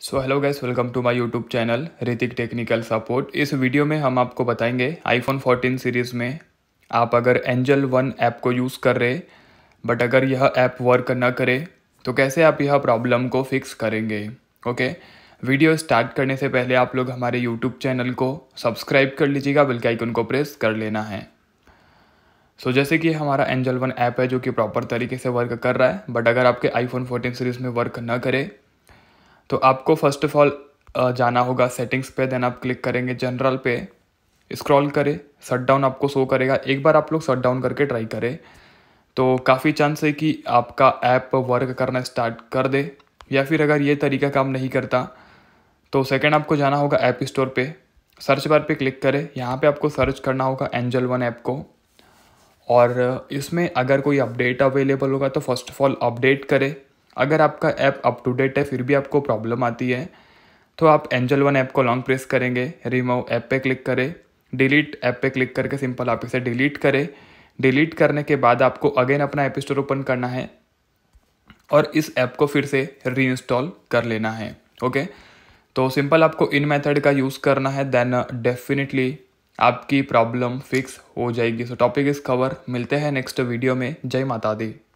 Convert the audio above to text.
so hello guys welcome to my YouTube channel Hrithik technical support इस video में हम आपको बताएंगे आईफोन 14 सीरीज़ में आप अगर एंजल वन ऐप को यूज़ कर रहे बट अगर यह ऐप वर्क ना करे तो कैसे आप यह प्रॉब्लम को फिक्स करेंगे ओके वीडियो स्टार्ट करने से पहले आप लोग हमारे यूट्यूब चैनल को सब्सक्राइब कर लीजिएगा बिल्काइकन को प्रेस कर लेना है सो so, जैसे कि हमारा एंजल वन ऐप है जो कि प्रॉपर तरीके से वर्क कर रहा है बट अगर आपके आईफोन 14 सीरीज़ में वर्क ना करे तो आपको फर्स्ट ऑफ ऑल जाना होगा सेटिंग्स पे देन आप क्लिक करेंगे जनरल पे स्क्रॉल करें शट डाउन आपको शो करेगा एक बार आप लोग शट डाउन करके ट्राई करें तो काफ़ी चांस है कि आपका ऐप वर्क करना स्टार्ट कर दे या फिर अगर ये तरीका काम नहीं करता तो सेकंड आपको जाना होगा ऐप स्टोर पे सर्च बार पे क्लिक करें यहाँ पे आपको सर्च करना होगा एंजल वन ऐप को और इसमें अगर कोई अपडेट अवेलेबल होगा तो फर्स्ट ऑफ ऑल अपडेट करें अगर आपका ऐप अप टू डेट है फिर भी आपको प्रॉब्लम आती है तो आप एंजल वन ऐप को लॉन्ग प्रेस करेंगे रिमूव ऐप पे क्लिक करें डिलीट ऐप पे क्लिक करके सिंपल आप इसे डिलीट करें डिलीट करने के बाद आपको अगेन अपना ऐप स्टोर ओपन करना है और इस ऐप को फिर से रीइंस्टॉल कर लेना है ओके तो सिंपल आपको इन मेथड का यूज़ करना है देन डेफिनेटली uh, आपकी प्रॉब्लम फिक्स हो जाएगी सो टॉपिक इस कवर मिलते हैं नेक्स्ट वीडियो में जय माता दी